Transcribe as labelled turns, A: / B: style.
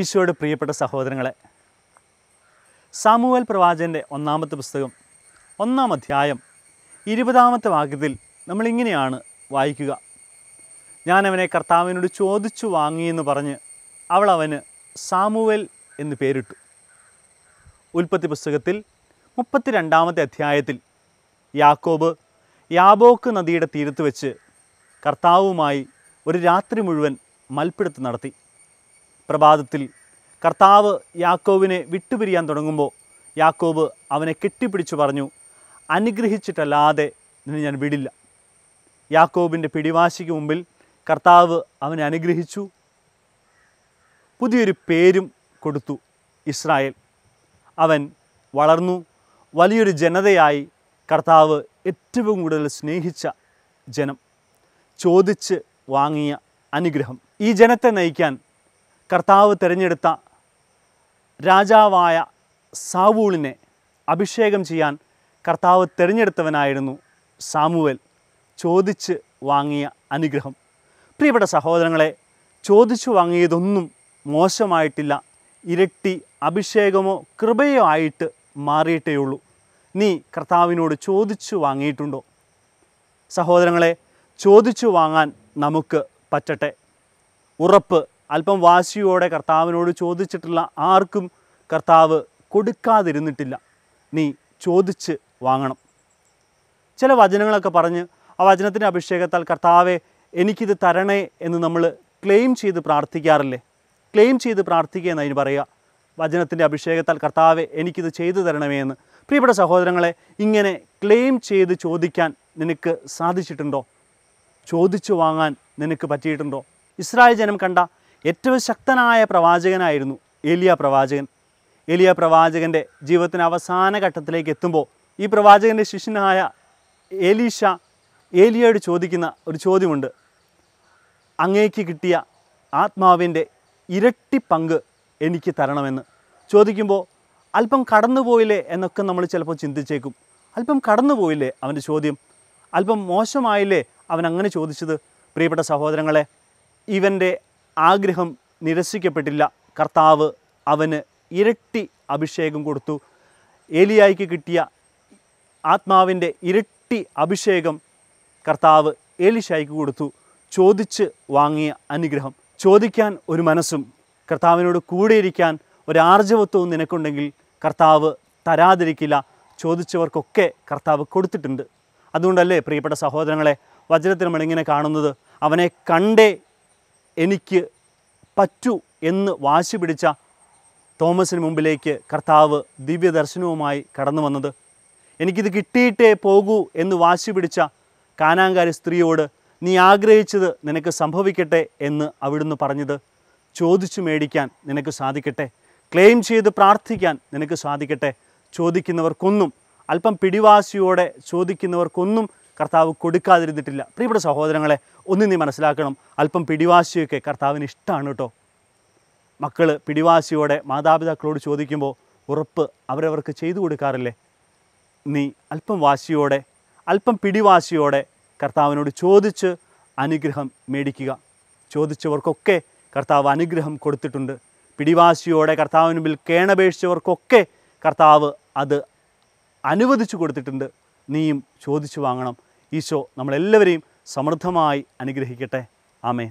A: ഈശോയുടെ പ്രിയപ്പെട്ട സഹോദരങ്ങളെ സാമുവൽ പ്രവാചൻ്റെ ഒന്നാമത്തെ പുസ്തകം ഒന്നാം അധ്യായം ഇരുപതാമത്തെ വാക്യത്തിൽ നമ്മളിങ്ങനെയാണ് വായിക്കുക ഞാൻ അവനെ കർത്താവിനോട് ചോദിച്ചു വാങ്ങിയെന്ന് പറഞ്ഞ് അവൾ അവന് സാമുവൽ എന്ന് പേരിട്ടു ഉൽപ്പത്തി പുസ്തകത്തിൽ മുപ്പത്തിരണ്ടാമത്തെ അധ്യായത്തിൽ യാക്കോബ് യാബോക്ക് നദിയുടെ തീരത്ത് വെച്ച് കർത്താവുമായി ഒരു രാത്രി മുഴുവൻ മൽപ്പിടുത്തം നടത്തി പ്രഭാതത്തിൽ കർത്താവ് യാക്കോവിനെ വിട്ടുപിരിയാൻ തുടങ്ങുമ്പോൾ യാക്കോവ് അവനെ കെട്ടിപ്പിടിച്ചു പറഞ്ഞു അനുഗ്രഹിച്ചിട്ടല്ലാതെ നിന്നെ ഞാൻ വിടില്ല യാക്കോബിൻ്റെ പിടിവാശിക്ക് മുമ്പിൽ കർത്താവ് അവനെ അനുഗ്രഹിച്ചു പുതിയൊരു പേരും കൊടുത്തു ഇസ്രായേൽ അവൻ വളർന്നു വലിയൊരു ജനതയായി കർത്താവ് ഏറ്റവും കൂടുതൽ സ്നേഹിച്ച ജനം ചോദിച്ച് വാങ്ങിയ അനുഗ്രഹം ഈ ജനത്തെ നയിക്കാൻ കർത്താവ് തിരഞ്ഞെടുത്ത രാജാവായ സാവൂളിനെ അഭിഷേകം ചെയ്യാൻ കർത്താവ് തിരഞ്ഞെടുത്തവനായിരുന്നു സാമുവൽ ചോദിച്ച് വാങ്ങിയ അനുഗ്രഹം പ്രിയപ്പെട്ട സഹോദരങ്ങളെ ചോദിച്ചു വാങ്ങിയതൊന്നും മോശമായിട്ടില്ല ഇരട്ടി അഭിഷേകമോ കൃപയോ ആയിട്ട് മാറിയിട്ടേ ഉള്ളൂ നീ കർത്താവിനോട് ചോദിച്ചു വാങ്ങിയിട്ടുണ്ടോ സഹോദരങ്ങളെ ചോദിച്ചു വാങ്ങാൻ നമുക്ക് പറ്റട്ടെ ഉറപ്പ് അല്പം വാശിയോടെ കർത്താവിനോട് ചോദിച്ചിട്ടുള്ള ആർക്കും കർത്താവ് കൊടുക്കാതിരുന്നിട്ടില്ല നീ ചോദിച്ച് വാങ്ങണം ചില വചനങ്ങളൊക്കെ പറഞ്ഞ് ആ വചനത്തിൻ്റെ അഭിഷേകത്താൽ കർത്താവെ എനിക്കിത് തരണേ എന്ന് നമ്മൾ ക്ലെയിം ചെയ്ത് പ്രാർത്ഥിക്കാറില്ലേ ക്ലെയിം ചെയ്ത് പ്രാർത്ഥിക്കുക എന്നതിന് പറയുക വചനത്തിൻ്റെ അഭിഷേകത്താൽ കർത്താവെ എനിക്കിത് ചെയ്തു തരണമേ എന്ന് പ്രിയപ്പെട്ട സഹോദരങ്ങളെ ഇങ്ങനെ ക്ലെയിം ചെയ്ത് ചോദിക്കാൻ നിനക്ക് സാധിച്ചിട്ടുണ്ടോ ചോദിച്ചു വാങ്ങാൻ നിനക്ക് പറ്റിയിട്ടുണ്ടോ ഇസ്രായേൽ ജനം കണ്ട ഏറ്റവും ശക്തനായ പ്രവാചകനായിരുന്നു എലിയ പ്രവാചകൻ എലിയ പ്രവാചകൻ്റെ ജീവിതത്തിൻ്റെ അവസാന ഘട്ടത്തിലേക്ക് എത്തുമ്പോൾ ഈ പ്രവാചകൻ്റെ ശിഷ്യനായ എലീഷ ഏലിയോട് ചോദിക്കുന്ന ഒരു ചോദ്യമുണ്ട് അങ്ങേക്ക് കിട്ടിയ ആത്മാവിൻ്റെ ഇരട്ടി പങ്ക് എനിക്ക് തരണമെന്ന് ചോദിക്കുമ്പോൾ അല്പം കടന്നുപോയില്ലേ എന്നൊക്കെ നമ്മൾ ചിലപ്പോൾ ചിന്തിച്ചേക്കും അല്പം കടന്നുപോയില്ലേ അവൻ്റെ ചോദ്യം അല്പം മോശമായില്ലേ അവൻ അങ്ങനെ ചോദിച്ചത് പ്രിയപ്പെട്ട സഹോദരങ്ങളെ ഇവൻ്റെ ആഗ്രഹം നിരസിക്കപ്പെട്ടില്ല കർത്താവ് അവന് ഇരട്ടി അഭിഷേകം കൊടുത്തു ഏലിയായിക്ക് കിട്ടിയ ആത്മാവിൻ്റെ ഇരട്ടി അഭിഷേകം കർത്താവ് ഏലിഷായിക്ക് കൊടുത്തു ചോദിച്ച് വാങ്ങിയ അനുഗ്രഹം ചോദിക്കാൻ ഒരു മനസ്സും കർത്താവിനോട് കൂടെയിരിക്കാൻ ഒരാർജവത്വവും നിനക്കുണ്ടെങ്കിൽ കർത്താവ് തരാതിരിക്കില്ല ചോദിച്ചവർക്കൊക്കെ കർത്താവ് കൊടുത്തിട്ടുണ്ട് അതുകൊണ്ടല്ലേ പ്രിയപ്പെട്ട സഹോദരങ്ങളെ വജ്രത്തിനമ്മളിങ്ങനെ കാണുന്നത് അവനെ കണ്ടേ എനിക്ക് പറ്റൂ എന്ന് വാശി പിടിച്ച തോമസിന് മുമ്പിലേക്ക് കർത്താവ് ദിവ്യദർശനവുമായി കടന്നു വന്നത് എനിക്കിത് കിട്ടിയിട്ടേ പോകൂ എന്ന് വാശി പിടിച്ച കാനാങ്കാരി സ്ത്രീയോട് നീ ആഗ്രഹിച്ചത് നിനക്ക് സംഭവിക്കട്ടെ എന്ന് അവിടുന്ന് പറഞ്ഞത് ചോദിച്ചു മേടിക്കാൻ നിനക്ക് സാധിക്കട്ടെ ക്ലെയിം ചെയ്ത് പ്രാർത്ഥിക്കാൻ നിനക്ക് സാധിക്കട്ടെ ചോദിക്കുന്നവർക്കൊന്നും അല്പം പിടിവാശിയോടെ ചോദിക്കുന്നവർക്കൊന്നും കർത്താവ് കൊടുക്കാതിരുന്നിട്ടില്ല പ്രിയപ്പെട്ട സഹോദരങ്ങളെ ഒന്നും നീ മനസ്സിലാക്കണം അല്പം പിടിവാശിയൊക്കെ കർത്താവിന് ഇഷ്ടമാണ് കേട്ടോ മക്കൾ പിടിവാശിയോടെ മാതാപിതാക്കളോട് ചോദിക്കുമ്പോൾ ഉറപ്പ് അവരവർക്ക് ചെയ്തു കൊടുക്കാറില്ലേ നീ അല്പം വാശിയോടെ അല്പം പിടിവാശിയോടെ കർത്താവിനോട് ചോദിച്ച് അനുഗ്രഹം മേടിക്കുക ചോദിച്ചവർക്കൊക്കെ കർത്താവ് അനുഗ്രഹം കൊടുത്തിട്ടുണ്ട് പിടിവാശിയോടെ കർത്താവിന് മുമ്പിൽ കേണപേക്ഷിച്ചവർക്കൊക്കെ കർത്താവ് അത് അനുവദിച്ചു കൊടുത്തിട്ടുണ്ട് നീയും ചോദിച്ചു വാങ്ങണം ഈശോ നമ്മളെല്ലാവരെയും സമൃദ്ധമായി അനുഗ്രഹിക്കട്ടെ ആമേ